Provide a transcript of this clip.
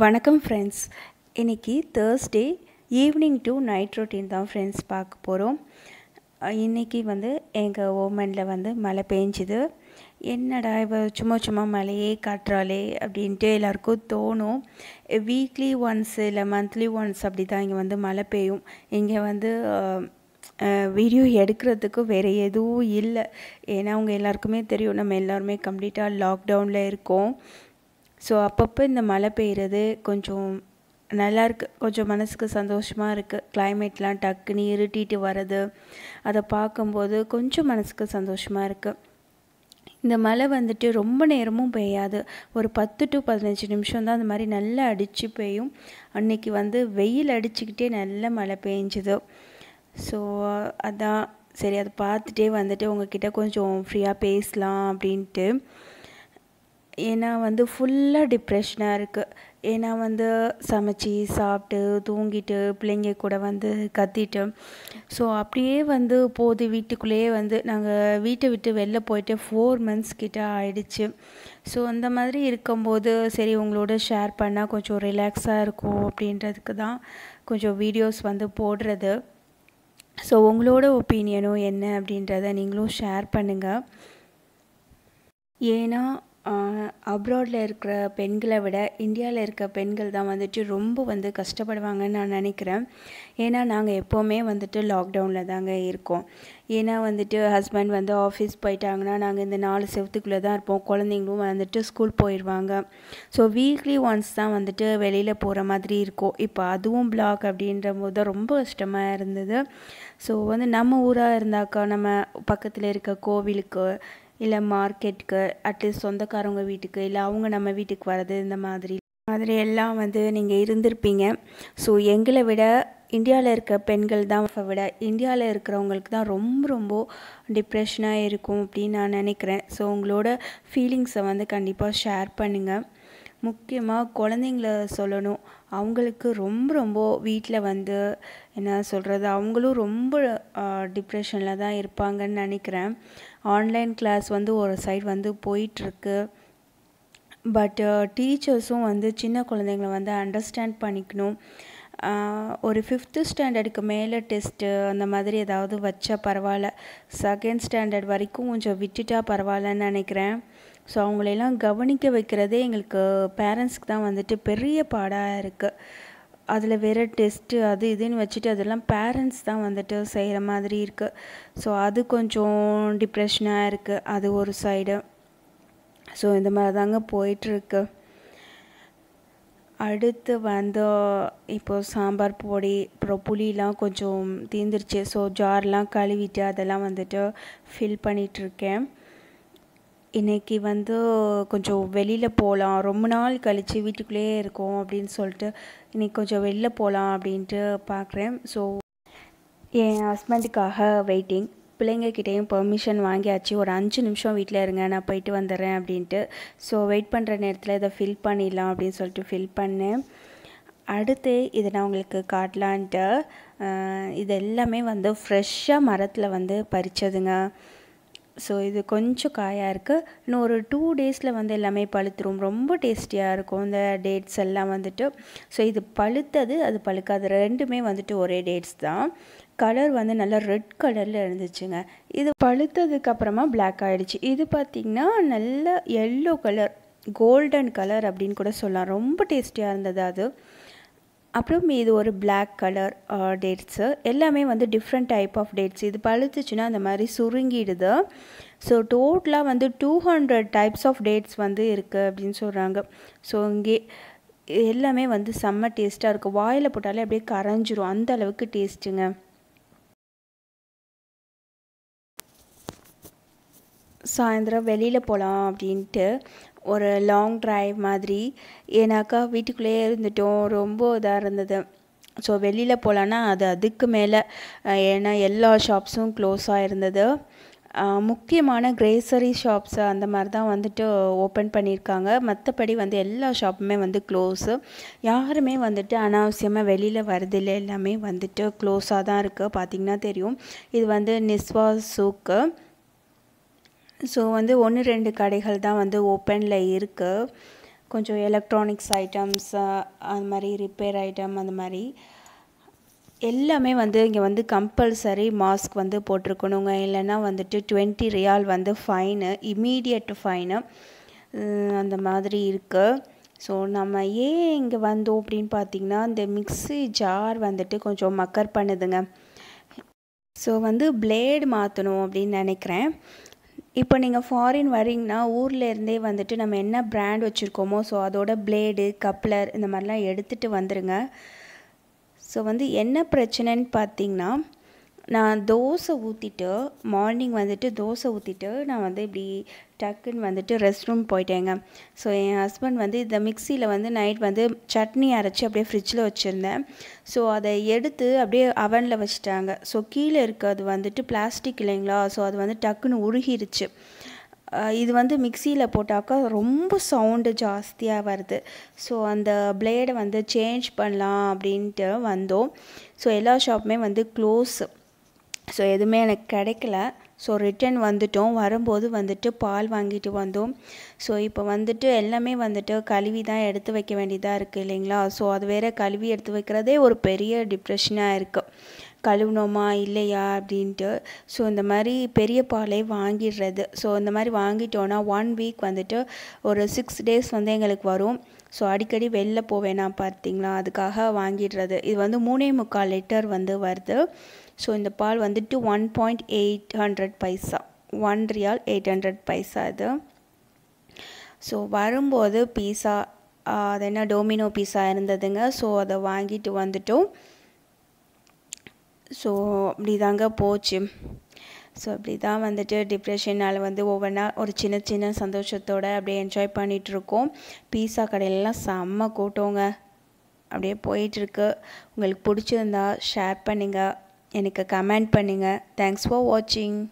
வணக்கம் ஃப்ரெண்ட்ஸ் இன்றைக்கி Thursday evening to night routine தான் ஃப்ரெண்ட்ஸ் பார்க்க போகிறோம் இன்றைக்கி வந்து எங்கள் ஓமனில் வந்து மழை பெஞ்சுது என்னடா இப்போ சும்மா சும்மா மழையே காட்டுறாளே அப்படின்ட்டு எல்லாருக்கும் தோணும் வீக்லி ஒன்ஸ் இல்லை மந்த்லி ஒன்ஸ் அப்படி தான் இங்கே வந்து மழை பெய்யும் இங்கே வந்து வீடியோ எடுக்கிறதுக்கு வேறு எதுவும் இல்லை ஏன்னா அவங்க எல்லாருக்குமே தெரியும் நம்ம எல்லாருமே கம்ப்ளீட்டாக லாக்டவுனில் இருக்கோம் ஸோ அப்பப்போ இந்த மழை பெய்கிறது கொஞ்சம் நல்லா இருக்குது கொஞ்சம் மனசுக்கு சந்தோஷமாக இருக்குது கிளைமேட்லாம் டக்குன்னு இருட்டிட்டு வர்றது அதை பார்க்கும்போது கொஞ்சம் மனசுக்கு சந்தோஷமாக இருக்குது இந்த மழை வந்துட்டு ரொம்ப நேரமும் பெய்யாது ஒரு பத்து டு பதினஞ்சு நிமிஷம் தான் அந்த மாதிரி நல்லா அடித்து பெய்யும் அன்றைக்கி வந்து வெயில் அடிச்சுக்கிட்டே நல்ல மழை பெஞ்சுது ஸோ அதான் சரி அதை பார்த்துட்டே வந்துட்டு உங்ககிட்ட கொஞ்சம் ஃப்ரீயாக பேசலாம் அப்படின்ட்டு ஏன்னா வந்து ஃபுல்லாக டிப்ரெஷனாக இருக்குது ஏன்னா வந்து சமைச்சு சாப்பிட்டு தூங்கிட்டு பிள்ளைங்க கூட வந்து கத்திட்டு ஸோ அப்படியே வந்து போது வீட்டுக்குள்ளேயே வந்து நாங்கள் வீட்டை விட்டு வெளில போயிட்டு ஃபோர் மந்த்ஸ் கிட்ட ஆயிடுச்சு ஸோ அந்த மாதிரி இருக்கும்போது சரி உங்களோட ஷேர் பண்ணால் கொஞ்சம் ரிலாக்ஸாக இருக்கும் அப்படின்றதுக்கு தான் கொஞ்சம் வீடியோஸ் வந்து போடுறது ஸோ உங்களோட ஒப்பீனியனும் என்ன அப்படின்றத நீங்களும் ஷேர் பண்ணுங்கள் ஏன்னா அப்ராடில் இருக்கிற பெண்களை விட இந்தியாவில் இருக்க பெண்கள் தான் வந்துட்டு ரொம்ப வந்து கஷ்டப்படுவாங்கன்னு நான் நினைக்கிறேன் ஏன்னா நாங்கள் எப்போவுமே வந்துட்டு லாக்டவுனில் தாங்க இருக்கோம் ஏன்னா வந்துட்டு ஹஸ்பண்ட் வந்து ஆஃபீஸ் போயிட்டாங்கன்னா நாங்கள் இந்த நாலு செவத்துக்குள்ளே தான் இருப்போம் குழந்தைங்களும் வந்துட்டு ஸ்கூல் போயிடுவாங்க ஸோ வீக்லி ஒன்ஸ் தான் வந்துட்டு வெளியில் போகிற மாதிரி இருக்கும் இப்போ அதுவும் பிளாக் அப்படின்ற போது தான் ரொம்ப கஷ்டமாக இருந்தது ஸோ வந்து நம்ம ஊராக இருந்தாக்கா நம்ம பக்கத்தில் இருக்க கோவிலுக்கு இல்லை மார்க்கெட்டுக்கு அட்லீஸ்ட் சொந்தக்காரவங்க வீட்டுக்கு இல்லை அவங்க நம்ம வீட்டுக்கு வர்றது இந்த மாதிரி மாதிரி எல்லாம் வந்து நீங்கள் இருந்திருப்பீங்க ஸோ எங்களை விட இந்தியாவில் இருக்க பெண்கள் தான் விட இந்தியாவில் இருக்கிறவங்களுக்கு தான் ரொம்ப ரொம்ப டிப்ரெஷனாக இருக்கும் அப்படின்னு நான் நினைக்கிறேன் ஸோ உங்களோட ஃபீலிங்ஸை வந்து கண்டிப்பாக ஷேர் பண்ணுங்கள் முக்கியமாக குழந்தைங்கள சொல்லணும் அவங்களுக்கு ரொம்ப ரொம்ப வீட்டில் வந்து என்ன சொல்கிறது அவங்களும் ரொம்ப டிப்ரெஷனில் தான் இருப்பாங்கன்னு நினைக்கிறேன் ஆன்லைன் கிளாஸ் வந்து ஒரு சைடு வந்து போயிட்டுருக்கு பட்டு டீச்சர்ஸும் வந்து சின்ன குழந்தைங்கள வந்து அண்டர்ஸ்டாண்ட் பண்ணிக்கணும் ஒரு ஃபிஃப்த்து ஸ்டாண்டர்டுக்கு மேலே டெஸ்ட்டு அந்த மாதிரி ஏதாவது வச்சா பரவாயில்ல செகண்ட் ஸ்டாண்டர்ட் வரைக்கும் கொஞ்சம் விட்டுட்டா பரவாயில்லன்னு நினைக்கிறேன் ஸோ அவங்களெல்லாம் கவனிக்க வைக்கிறதே எங்களுக்கு பேரண்ட்ஸ்க்கு தான் வந்துட்டு பெரிய பாடாக இருக்குது அதில் வேறு டெஸ்ட்டு அது இதுன்னு வச்சுட்டு அதெல்லாம் பேரண்ட்ஸ் தான் வந்துட்டு செய்கிற மாதிரி இருக்குது ஸோ அது கொஞ்சம் டிப்ரெஷனாக இருக்குது அது ஒரு சைடு ஸோ இந்த மாதிரி தாங்க போயிட்டுருக்கு அடுத்து வந்து இப்போது சாம்பார் பொடி அப்புறம் புளிலாம் கொஞ்சம் தீந்துருச்சு ஸோ ஜார்லாம் கழுவிட்டு அதெல்லாம் வந்துட்டு ஃபில் பண்ணிகிட்ருக்கேன் இன்றைக்கி வந்து கொஞ்சம் வெளியில் போகலாம் ரொம்ப நாள் கழித்து வீட்டுக்குள்ளேயே இருக்கோம் அப்படின்னு சொல்லிட்டு இன்றைக்கி கொஞ்சம் வெளில போகலாம் அப்படின்ட்டு பார்க்குறேன் ஸோ என் ஹஸ்பண்டுக்காக வெயிட்டிங் பிள்ளைங்கக்கிட்டேயும் பெர்மிஷன் வாங்கியாச்சு ஒரு அஞ்சு நிமிஷம் வீட்டில் இருங்க நான் போயிட்டு வந்துடுறேன் அப்படின்ட்டு ஸோ வெயிட் பண்ணுற நேரத்தில் இதை ஃபில் பண்ணிடலாம் அப்படின்னு சொல்லிட்டு ஃபில் பண்ணேன் அடுத்து இதை நான் உங்களுக்கு காட்டலான்ட்டு இது எல்லாமே வந்து ஃப்ரெஷ்ஷாக மரத்தில் வந்து பறித்ததுங்க ஸோ இது கொஞ்சம் காயாக இருக்குது இன்னும் ஒரு டூ டேஸில் வந்து எல்லாமே பழுத்துரும் ரொம்ப டேஸ்டியாக இருக்கும் இந்த டேட்ஸ் எல்லாம் வந்துட்டு ஸோ இது பழுத்தது அது பழுக்காது ரெண்டுமே வந்துட்டு ஒரே டேட்ஸ் தான் கலர் வந்து நல்லா ரெட் கலரில் இருந்துச்சுங்க இது பழுத்ததுக்கு அப்புறமா பிளாக் ஆகிடுச்சு இது பார்த்திங்கன்னா நல்ல எல்லோ கலர் கோல்டன் கலர் அப்படின்னு கூட சொல்லலாம் ரொம்ப டேஸ்டியாக இருந்தது அது அப்புறம் இது ஒரு பிளாக் கலர் டேட்ஸு எல்லாமே வந்து டிஃப்ரெண்ட் டைப் ஆஃப் டேட்ஸ் இது பழுத்துச்சுன்னா அந்த மாதிரி சுருங்கிடுது ஸோ டோட்டலாக வந்து two hundred types of dates வந்து இருக்குது அப்படின்னு சொல்கிறாங்க ஸோ இங்கே எல்லாமே வந்து செம்ம டேஸ்ட்டாக இருக்கும் வாயில் போட்டாலே அப்படியே கரைஞ்சிரும் அந்த அளவுக்கு டேஸ்ட்டுங்க சாயந்தரம் வெளியில் போகலாம் அப்படின்ட்டு ஒரு லாங் ட்ரைவ் மாதிரி ஏன்னாக்கா வீட்டுக்குள்ளேயே இருந்துட்டோம் ரொம்ப இதாக இருந்தது ஸோ வெளியில் போகலான்னா அது அதுக்கு மேலே ஏன்னா எல்லா ஷாப்ஸும் க்ளோஸாக இருந்தது முக்கியமான கிரேசரி ஷாப்ஸ் அந்த மாதிரி தான் வந்துட்டு ஓப்பன் பண்ணியிருக்காங்க மற்றபடி வந்து எல்லா ஷாப்புமே வந்து க்ளோஸு யாருமே வந்துட்டு அனாவசியமாக வெளியில் வரதில்லை எல்லாமே வந்துட்டு க்ளோஸாக தான் இருக்குது பார்த்திங்கன்னா தெரியும் இது வந்து நிஸ்வா சூக்கு ஸோ வந்து ஒன்று ரெண்டு கடைகள் தான் வந்து ஓப்பனில் இருக்குது கொஞ்சம் எலக்ட்ரானிக்ஸ் ஐட்டம்ஸ் அந்த மாதிரி ரிப்பேர் ஐட்டம் அந்த மாதிரி எல்லாமே வந்து இங்கே வந்து கம்பல்சரி மாஸ்க் வந்து போட்டிருக்கணுங்க இல்லைன்னா வந்துட்டு டுவெண்ட்டி ரியால் வந்து ஃபைனு இமீடியட் ஃபைனு அந்த மாதிரி இருக்குது ஸோ நம்ம ஏன் இங்கே வந்தோம் அப்படின்னு பார்த்திங்கன்னா இந்த மிக்ஸி ஜார் வந்துட்டு கொஞ்சம் மக்கர் பண்ணுதுங்க ஸோ வந்து பிளேடு மாற்றணும் அப்படின்னு நினைக்கிறேன் இப்போ நீங்கள் ஃபாரின் வரீங்கன்னா ஊர்லேருந்தே வந்துட்டு நம்ம என்ன பிராண்ட் வச்சுருக்கோமோ ஸோ அதோட பிளேடு கப்ளர் இந்த மாதிரிலாம் எடுத்துகிட்டு வந்துடுங்க ஸோ வந்து என்ன பிரச்சனைன்னு பார்த்தீங்கன்னா நான் தோசை ஊற்றிட்டு மார்னிங் வந்துட்டு தோசை ஊற்றிட்டு நான் வந்து இப்படி டக்குன்னு வந்துட்டு ரெஸ்ட் ரூம் போயிட்டேங்க ஸோ என் ஹஸ்பண்ட் வந்து இந்த மிக்சியில் வந்து நைட் வந்து சட்னி அரைச்சி அப்படியே ஃப்ரிட்ஜில் வச்சுருந்தேன் ஸோ அதை எடுத்து அப்படியே அவனில் வச்சுட்டாங்க ஸோ கீழே இருக்கிறது வந்துட்டு பிளாஸ்டிக் இல்லைங்களா ஸோ அது வந்து டக்குன்னு உருகிருச்சு இது வந்து மிக்சியில் போட்டாக்கா ரொம்ப சவுண்டு ஜாஸ்தியாக வருது ஸோ அந்த பிளேடை வந்து சேஞ்ச் பண்ணலாம் அப்படின்ட்டு வந்தோம் ஸோ எல்லா ஷாப்புமே வந்து க்ளோஸு ஸோ எதுவுமே எனக்கு கிடைக்கல ஸோ ரிட்டன் வந்துவிட்டோம் வரும்போது வந்துட்டு பால் வாங்கிட்டு வந்தோம் ஸோ இப்போ வந்துட்டு எல்லாமே வந்துட்டு கழுவி தான் எடுத்து வைக்க வேண்டியதாக இருக்குது இல்லைங்களா ஸோ அது வேறு கழுவி எடுத்து வைக்கிறதே ஒரு பெரிய டிப்ரெஷனாக இருக்குது கழுவுனோமா இல்லையா அப்படின்ட்டு ஸோ இந்த மாதிரி பெரிய பாலே வாங்கிடுறது ஸோ இந்த மாதிரி வாங்கிட்டோன்னா ஒன் வீக் வந்துட்டு ஒரு சிக்ஸ் டேஸ் வந்து எங்களுக்கு வரும் ஸோ அடிக்கடி வெளில போவேனா பார்த்தீங்களா அதுக்காக வாங்கிடுறது இது வந்து மூணே முக்கால் லிட்டர் வந்து வருது ஸோ இந்த பால் வந்துட்டு one point eight hundred paisa one riyal eight hundred paisa இது ஸோ வரும்போது பீஸா அது என்ன டொமினோ பீஸா இருந்ததுங்க ஸோ அதை வாங்கிட்டு வந்துட்டோம் ஸோ அப்படி தாங்க போச்சு ஸோ அப்படி தான் வந்துட்டு டிப்ரெஷனால் வந்து ஒவ்வொன்றா ஒரு சின்ன சின்ன சந்தோஷத்தோடு அப்படியே என்ஜாய் பண்ணிகிட்ருக்கோம் பீஸா கடையிலலாம் செம்ம கூட்டோங்க அப்படியே போயிட்டுருக்கு உங்களுக்கு பிடிச்சிருந்தா ஷேர் பண்ணுங்கள் எனக்கு கமெண்ட் பண்ணுங்கள் தேங்க்ஸ் ஃபார் வாட்சிங்